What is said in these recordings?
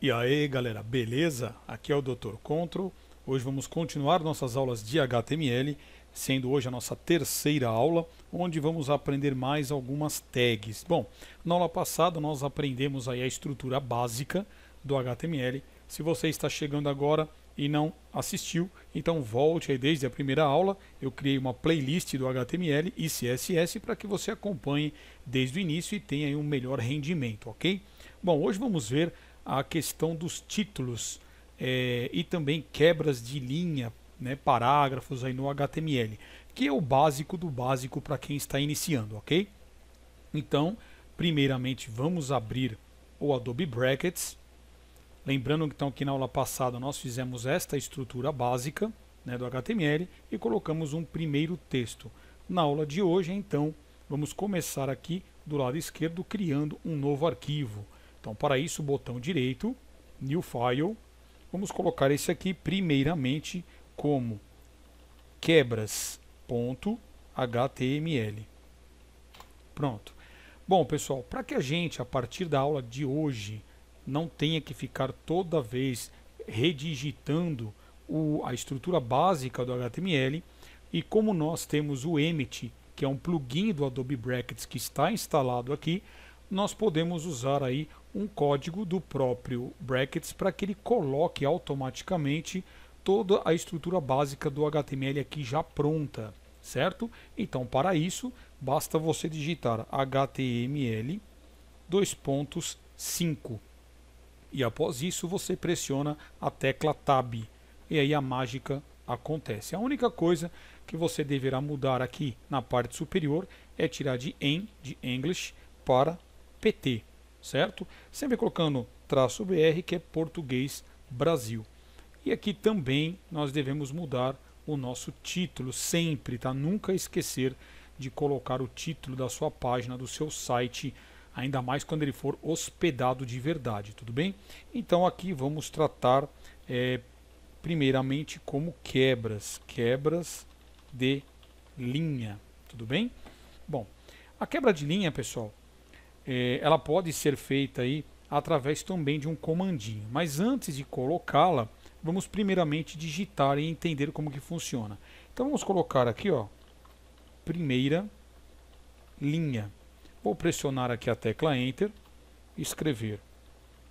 E aí galera, beleza? Aqui é o Dr. Control. Hoje vamos continuar nossas aulas de HTML, sendo hoje a nossa terceira aula, onde vamos aprender mais algumas tags. Bom, na aula passada nós aprendemos aí a estrutura básica do HTML. Se você está chegando agora e não assistiu, então volte aí desde a primeira aula. Eu criei uma playlist do HTML e CSS para que você acompanhe desde o início e tenha um melhor rendimento, ok? Bom, hoje vamos ver a questão dos títulos é, e também quebras de linha, né, parágrafos aí no HTML, que é o básico do básico para quem está iniciando, ok? Então, primeiramente vamos abrir o Adobe Brackets. Lembrando que então, que na aula passada nós fizemos esta estrutura básica né, do HTML e colocamos um primeiro texto. Na aula de hoje, então, vamos começar aqui do lado esquerdo criando um novo arquivo. Então, para isso, botão direito, New File. Vamos colocar esse aqui primeiramente como quebras.html. Pronto. Bom, pessoal, para que a gente, a partir da aula de hoje, não tenha que ficar toda vez redigitando o, a estrutura básica do HTML, e como nós temos o Emmet, que é um plugin do Adobe Brackets que está instalado aqui, nós podemos usar aí um código do próprio Brackets para que ele coloque automaticamente toda a estrutura básica do HTML aqui já pronta, certo? Então, para isso, basta você digitar HTML 2.5 e após isso você pressiona a tecla Tab e aí a mágica acontece. A única coisa que você deverá mudar aqui na parte superior é tirar de EN, de English, para PT certo? Sempre colocando traço BR, que é Português Brasil. E aqui também nós devemos mudar o nosso título, sempre, tá? Nunca esquecer de colocar o título da sua página, do seu site, ainda mais quando ele for hospedado de verdade, tudo bem? Então aqui vamos tratar é, primeiramente como quebras, quebras de linha, tudo bem? Bom, a quebra de linha, pessoal, é, ela pode ser feita aí através também de um comandinho. Mas antes de colocá-la, vamos primeiramente digitar e entender como que funciona. Então vamos colocar aqui, ó, primeira linha. Vou pressionar aqui a tecla Enter, escrever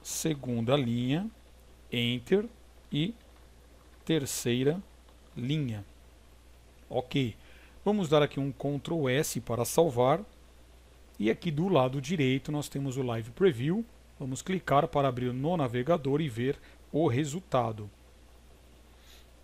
segunda linha, Enter e terceira linha. Ok. Vamos dar aqui um Ctrl S para salvar. E aqui do lado direito nós temos o Live Preview. Vamos clicar para abrir no navegador e ver o resultado.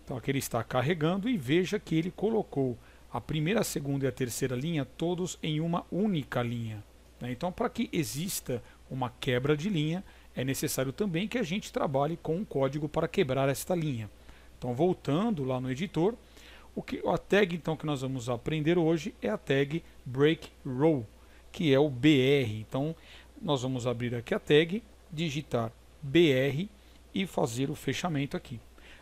Então aqui ele está carregando e veja que ele colocou a primeira, a segunda e a terceira linha todos em uma única linha. Né? Então para que exista uma quebra de linha, é necessário também que a gente trabalhe com um código para quebrar esta linha. Então voltando lá no editor, o que, a tag então que nós vamos aprender hoje é a tag break row que é o BR. Então, nós vamos abrir aqui a tag, digitar BR e fazer o fechamento aqui.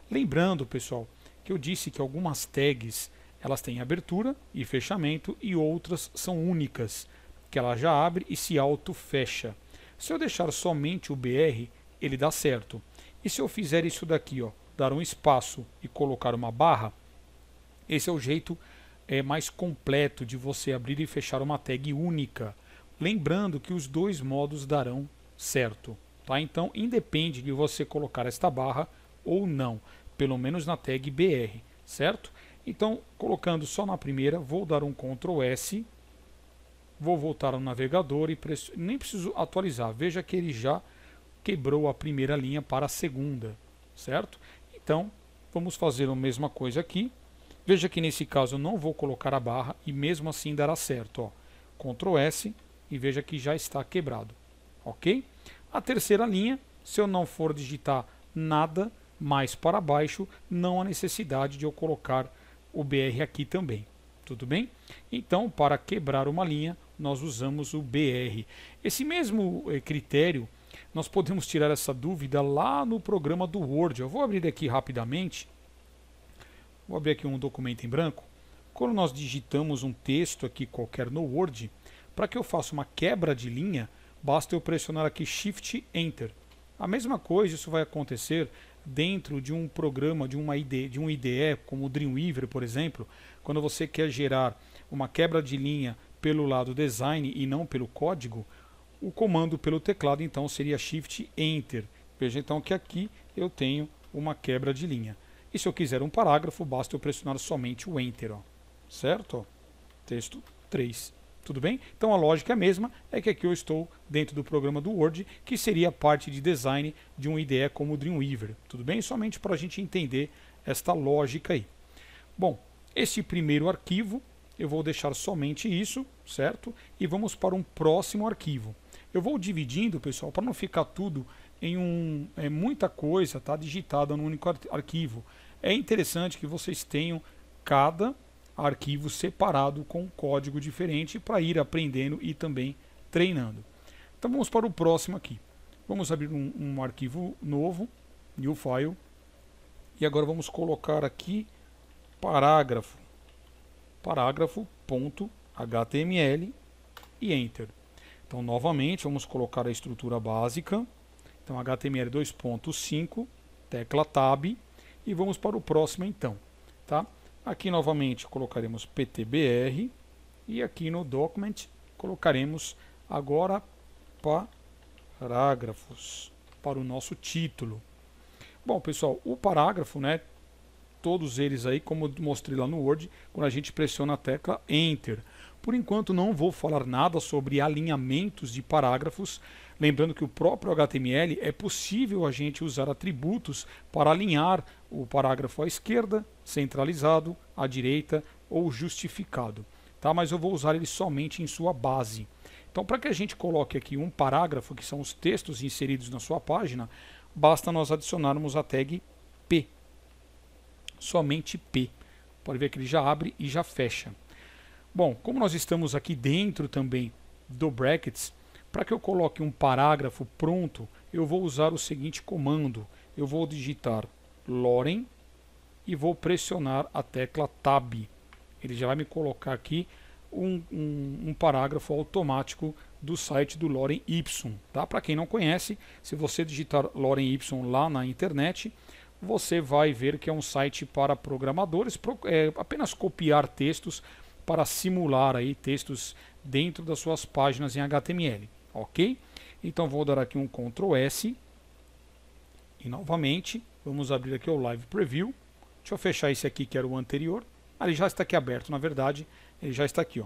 Lembrando, pessoal, que eu disse que algumas tags elas têm abertura e fechamento e outras são únicas, que ela já abre e se auto-fecha. Se eu deixar somente o BR, ele dá certo. E se eu fizer isso daqui, ó, dar um espaço e colocar uma barra, esse é o jeito é mais completo de você abrir e fechar uma tag única. Lembrando que os dois modos darão certo. Tá? Então, independe de você colocar esta barra ou não, pelo menos na tag BR, certo? Então, colocando só na primeira, vou dar um Ctrl S, vou voltar ao navegador e nem preciso atualizar. Veja que ele já quebrou a primeira linha para a segunda, certo? Então, vamos fazer a mesma coisa aqui. Veja que nesse caso eu não vou colocar a barra e mesmo assim dará certo. Ó. Ctrl S e veja que já está quebrado. Ok? A terceira linha, se eu não for digitar nada mais para baixo, não há necessidade de eu colocar o BR aqui também. Tudo bem? Então, para quebrar uma linha, nós usamos o BR. Esse mesmo eh, critério, nós podemos tirar essa dúvida lá no programa do Word. Eu vou abrir aqui rapidamente Vou abrir aqui um documento em branco. Quando nós digitamos um texto aqui qualquer no Word, para que eu faça uma quebra de linha, basta eu pressionar aqui Shift Enter. A mesma coisa isso vai acontecer dentro de um programa, de, uma IDE, de um IDE, como o Dreamweaver, por exemplo, quando você quer gerar uma quebra de linha pelo lado design e não pelo código, o comando pelo teclado então seria Shift Enter. Veja então que aqui eu tenho uma quebra de linha. E se eu quiser um parágrafo, basta eu pressionar somente o Enter. Ó. Certo? Texto 3. Tudo bem? Então a lógica é a mesma, é que aqui eu estou dentro do programa do Word, que seria a parte de design de um IDE como o Dreamweaver. Tudo bem? Somente para a gente entender esta lógica aí. Bom, esse primeiro arquivo, eu vou deixar somente isso, certo? E vamos para um próximo arquivo. Eu vou dividindo, pessoal, para não ficar tudo em um, é, muita coisa tá, digitada num único arquivo é interessante que vocês tenham cada arquivo separado com um código diferente para ir aprendendo e também treinando. Então vamos para o próximo aqui. Vamos abrir um, um arquivo novo, new file, e agora vamos colocar aqui parágrafo, parágrafo.html e enter. Então novamente vamos colocar a estrutura básica, então HTML 2.5, tecla tab, e vamos para o próximo então. Tá? Aqui novamente colocaremos PTBR e aqui no document colocaremos agora parágrafos para o nosso título. Bom, pessoal, o parágrafo, né, todos eles aí, como mostrei lá no Word, quando a gente pressiona a tecla Enter. Por enquanto não vou falar nada sobre alinhamentos de parágrafos, Lembrando que o próprio HTML é possível a gente usar atributos para alinhar o parágrafo à esquerda, centralizado, à direita ou justificado. Tá? Mas eu vou usar ele somente em sua base. Então, para que a gente coloque aqui um parágrafo, que são os textos inseridos na sua página, basta nós adicionarmos a tag P. Somente P. Pode ver que ele já abre e já fecha. Bom, como nós estamos aqui dentro também do brackets, para que eu coloque um parágrafo pronto, eu vou usar o seguinte comando. Eu vou digitar loren e vou pressionar a tecla tab. Ele já vai me colocar aqui um, um, um parágrafo automático do site do Loren Y. Tá? Para quem não conhece, se você digitar Loren Y lá na internet, você vai ver que é um site para programadores, pro, é, apenas copiar textos para simular aí textos dentro das suas páginas em HTML ok? Então vou dar aqui um Ctrl S e novamente vamos abrir aqui o Live Preview. Deixa eu fechar esse aqui que era o anterior. Ali ele já está aqui aberto, na verdade, ele já está aqui. Ó.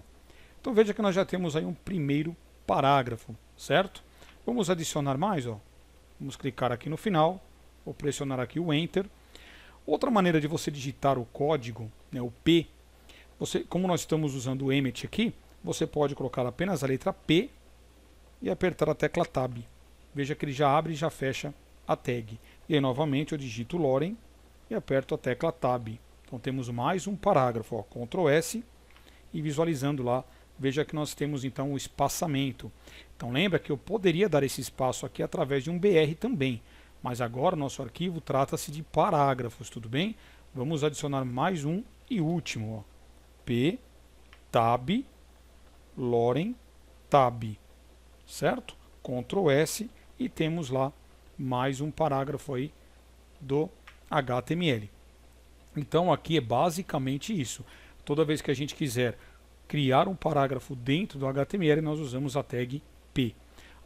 Então veja que nós já temos aí um primeiro parágrafo, certo? Vamos adicionar mais, ó. vamos clicar aqui no final, vou pressionar aqui o Enter. Outra maneira de você digitar o código, né, o P, você, como nós estamos usando o Emmet aqui, você pode colocar apenas a letra P e apertar a tecla Tab. Veja que ele já abre e já fecha a tag. E aí, novamente, eu digito Lorem e aperto a tecla Tab. Então temos mais um parágrafo, ó, Ctrl S, e visualizando lá, veja que nós temos então o espaçamento. Então lembra que eu poderia dar esse espaço aqui através de um BR também, mas agora nosso arquivo trata-se de parágrafos, tudo bem? Vamos adicionar mais um e último, ó, P, Tab, Lorem Tab certo? Ctrl S e temos lá mais um parágrafo aí do HTML. Então aqui é basicamente isso. Toda vez que a gente quiser criar um parágrafo dentro do HTML, nós usamos a tag P.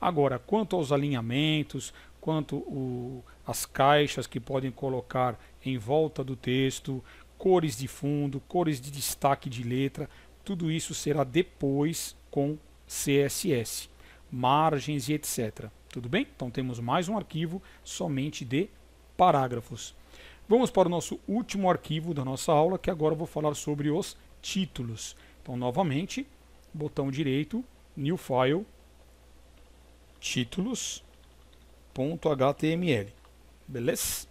Agora, quanto aos alinhamentos, quanto o, as caixas que podem colocar em volta do texto, cores de fundo, cores de destaque de letra, tudo isso será depois com CSS margens e etc. Tudo bem? Então temos mais um arquivo somente de parágrafos. Vamos para o nosso último arquivo da nossa aula, que agora eu vou falar sobre os títulos. Então, novamente, botão direito, New File, títulos.html. Beleza?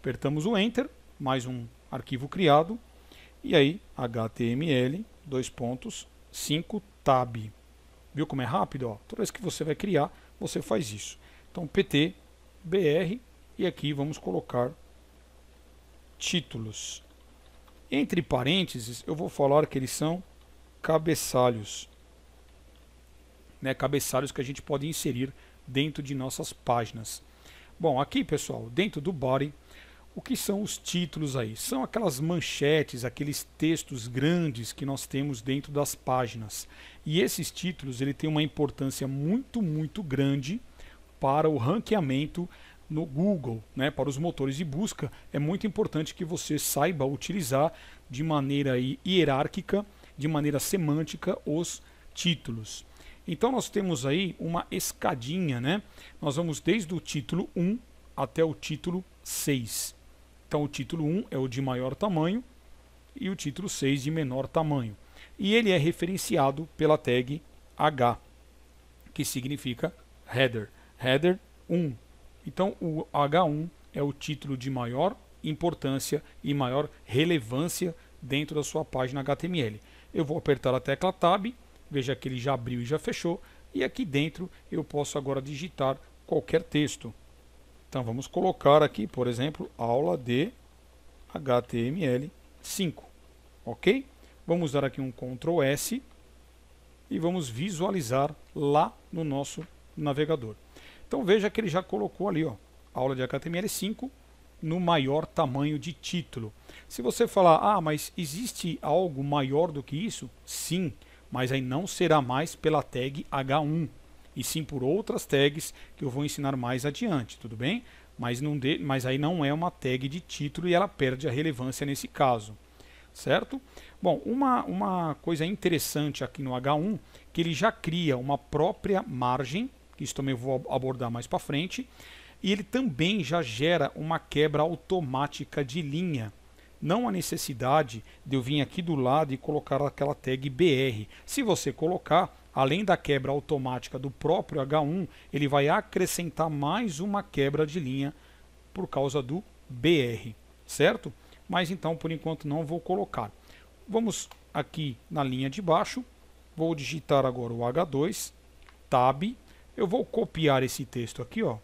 Apertamos o Enter, mais um arquivo criado, e aí, html, dois pontos, 5 tab. Viu como é rápido? Ó, toda vez que você vai criar, você faz isso. Então, PT, BR, e aqui vamos colocar títulos. Entre parênteses, eu vou falar que eles são cabeçalhos. Né, cabeçalhos que a gente pode inserir dentro de nossas páginas. Bom, aqui pessoal, dentro do body, o que são os títulos aí? São aquelas manchetes, aqueles textos grandes que nós temos dentro das páginas. E esses títulos ele tem uma importância muito, muito grande para o ranqueamento no Google, né, para os motores de busca, é muito importante que você saiba utilizar de maneira hierárquica, de maneira semântica, os títulos. Então nós temos aí uma escadinha, né? Nós vamos desde o título 1 até o título 6. Então o título 1 é o de maior tamanho e o título 6 de menor tamanho. E ele é referenciado pela tag H, que significa header. Header 1. Então o H1 é o título de maior importância e maior relevância dentro da sua página HTML. Eu vou apertar a tecla Tab, veja que ele já abriu e já fechou, e aqui dentro eu posso agora digitar qualquer texto. Então vamos colocar aqui, por exemplo, aula de HTML5. Ok? Vamos dar aqui um Ctrl S e vamos visualizar lá no nosso navegador. Então veja que ele já colocou ali, ó, aula de HTML5 no maior tamanho de título. Se você falar, ah, mas existe algo maior do que isso? Sim, mas aí não será mais pela tag H1 e sim por outras tags que eu vou ensinar mais adiante, tudo bem? Mas, não de, mas aí não é uma tag de título e ela perde a relevância nesse caso, certo? Bom, uma, uma coisa interessante aqui no H1 que ele já cria uma própria margem, que isso também eu vou abordar mais para frente, e ele também já gera uma quebra automática de linha. Não há necessidade de eu vir aqui do lado e colocar aquela tag BR. Se você colocar, além da quebra automática do próprio H1, ele vai acrescentar mais uma quebra de linha por causa do BR, certo? Mas então, por enquanto, não vou colocar. Vamos aqui na linha de baixo, vou digitar agora o H2, Tab, eu vou copiar esse texto aqui, ó,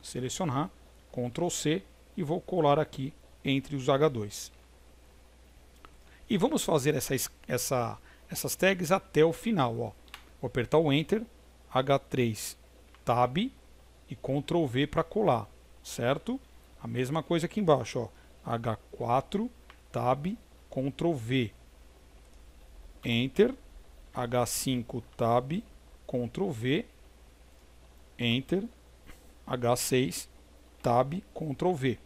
selecionar, Ctrl C e vou colar aqui entre os H2. E vamos fazer essa, essa, essas tags até o final, ó. Vou apertar o Enter, H3, Tab e Ctrl V para colar, certo? A mesma coisa aqui embaixo, ó. H4, Tab, Ctrl V. Enter, H5, Tab, Ctrl V. Enter, H6, Tab, Ctrl V.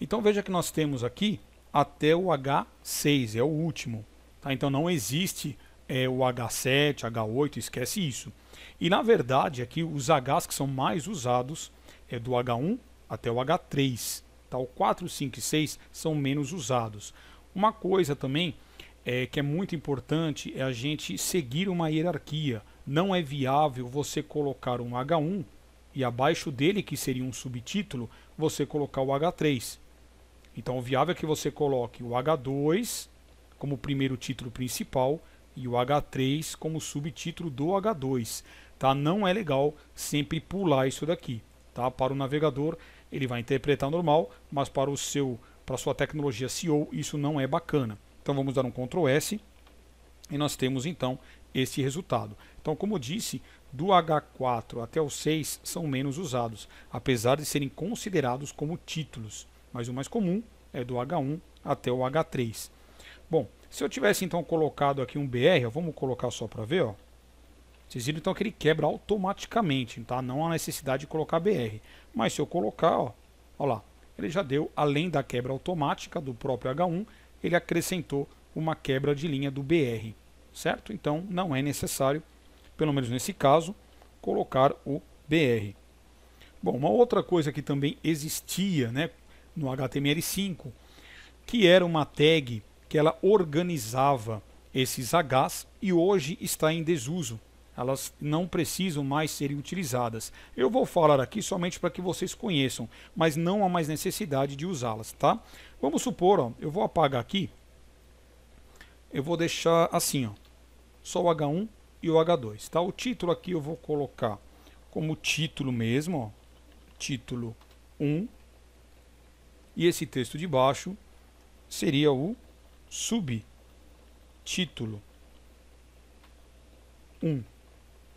Então veja que nós temos aqui até o H6, é o último. Tá? Então não existe é, o H7, H8, esquece isso. E na verdade aqui é os Hs que são mais usados é do H1 até o H3. Tá? O 4, 5 e 6 são menos usados. Uma coisa também é, que é muito importante é a gente seguir uma hierarquia. Não é viável você colocar um H1 e abaixo dele, que seria um subtítulo, você colocar o H3. Então o viável é que você coloque o H2 como primeiro título principal e o H3 como subtítulo do H2. Tá? Não é legal sempre pular isso daqui. Tá? Para o navegador, ele vai interpretar normal, mas para o seu para sua tecnologia SEO, isso não é bacana. Então vamos dar um Ctrl S e nós temos então esse resultado. Então, como eu disse, do H4 até o 6 são menos usados, apesar de serem considerados como títulos, mas o mais comum é do H1 até o H3. Bom, se eu tivesse então colocado aqui um BR, ó, vamos colocar só para ver, ó. Vocês viram então que ele quebra automaticamente, tá? Não há necessidade de colocar BR. Mas se eu colocar, ó, ó lá, ele já deu, além da quebra automática do próprio H1, ele acrescentou uma quebra de linha do BR, certo? Então não é necessário, pelo menos nesse caso, colocar o BR. Bom, uma outra coisa que também existia né, no HTML5, que era uma tag que ela organizava esses Hs e hoje está em desuso. Elas não precisam mais serem utilizadas. Eu vou falar aqui somente para que vocês conheçam, mas não há mais necessidade de usá-las, tá? Vamos supor, ó, eu vou apagar aqui. Eu vou deixar assim, ó, só o H1 e o H2, tá? O título aqui eu vou colocar como título mesmo, ó, título 1. E esse texto de baixo seria o subtítulo 1.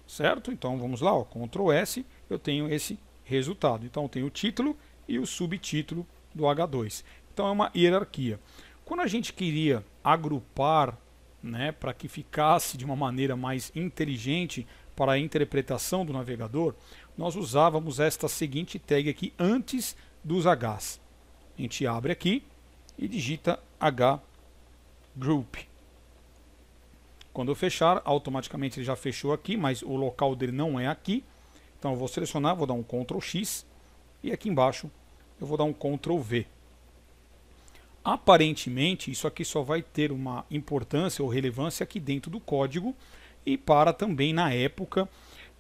Certo? Então vamos lá, ó, Ctrl S, eu tenho esse resultado. Então eu tenho o título e o subtítulo do H2. Então é uma hierarquia. Quando a gente queria agrupar né, para que ficasse de uma maneira mais inteligente para a interpretação do navegador, nós usávamos esta seguinte tag aqui antes dos Hs. A gente abre aqui e digita H Group. Quando eu fechar, automaticamente ele já fechou aqui, mas o local dele não é aqui. Então eu vou selecionar, vou dar um Ctrl X e aqui embaixo eu vou dar um Ctrl V. Aparentemente, isso aqui só vai ter uma importância ou relevância aqui dentro do código e para também na época.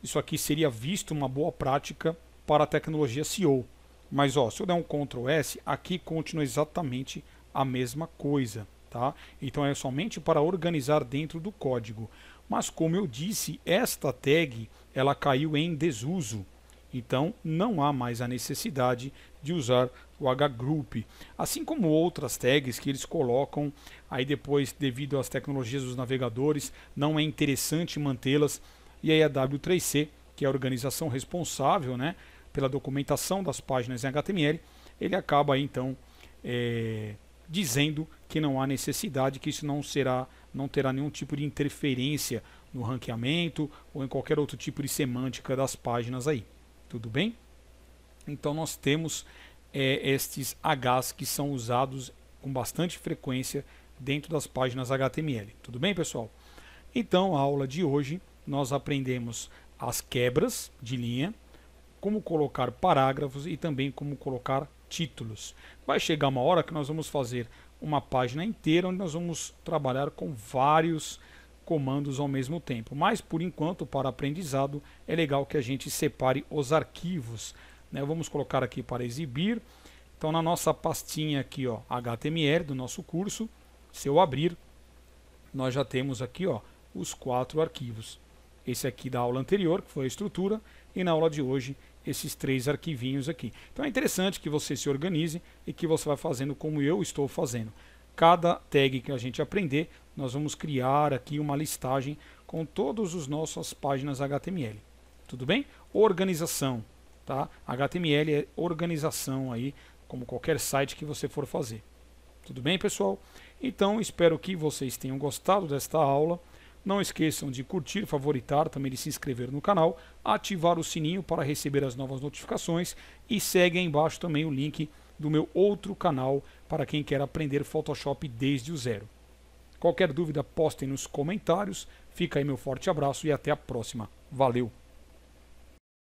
Isso aqui seria visto uma boa prática para a tecnologia SEO. Mas ó, se eu der um Ctrl S, aqui continua exatamente a mesma coisa. Tá? Então é somente para organizar dentro do código. Mas como eu disse, esta tag ela caiu em desuso. Então não há mais a necessidade de usar o hgroup, assim como outras tags que eles colocam aí depois devido às tecnologias dos navegadores, não é interessante mantê-las. E aí a W3C, que é a organização responsável, né, pela documentação das páginas em HTML, ele acaba aí, então é, dizendo que não há necessidade, que isso não será, não terá nenhum tipo de interferência no ranqueamento ou em qualquer outro tipo de semântica das páginas aí. Tudo bem? Então nós temos é, estes Hs que são usados com bastante frequência dentro das páginas HTML. Tudo bem, pessoal? Então, a aula de hoje nós aprendemos as quebras de linha, como colocar parágrafos e também como colocar títulos. Vai chegar uma hora que nós vamos fazer uma página inteira onde nós vamos trabalhar com vários comandos ao mesmo tempo. Mas, por enquanto, para aprendizado, é legal que a gente separe os arquivos. Né? Vamos colocar aqui para exibir. Então, na nossa pastinha aqui, ó, HTML do nosso curso, se eu abrir, nós já temos aqui ó, os quatro arquivos. Esse aqui da aula anterior, que foi a estrutura, e na aula de hoje esses três arquivinhos aqui. Então é interessante que você se organize e que você vá fazendo como eu estou fazendo. Cada tag que a gente aprender, nós vamos criar aqui uma listagem com todas as nossas páginas HTML. Tudo bem? Organização. Tá? HTML é organização aí, como qualquer site que você for fazer. Tudo bem, pessoal? Então, espero que vocês tenham gostado desta aula. Não esqueçam de curtir, favoritar, também de se inscrever no canal, ativar o sininho para receber as novas notificações e segue aí embaixo também o link do meu outro canal para quem quer aprender Photoshop desde o zero. Qualquer dúvida, postem nos comentários. Fica aí meu forte abraço e até a próxima. Valeu!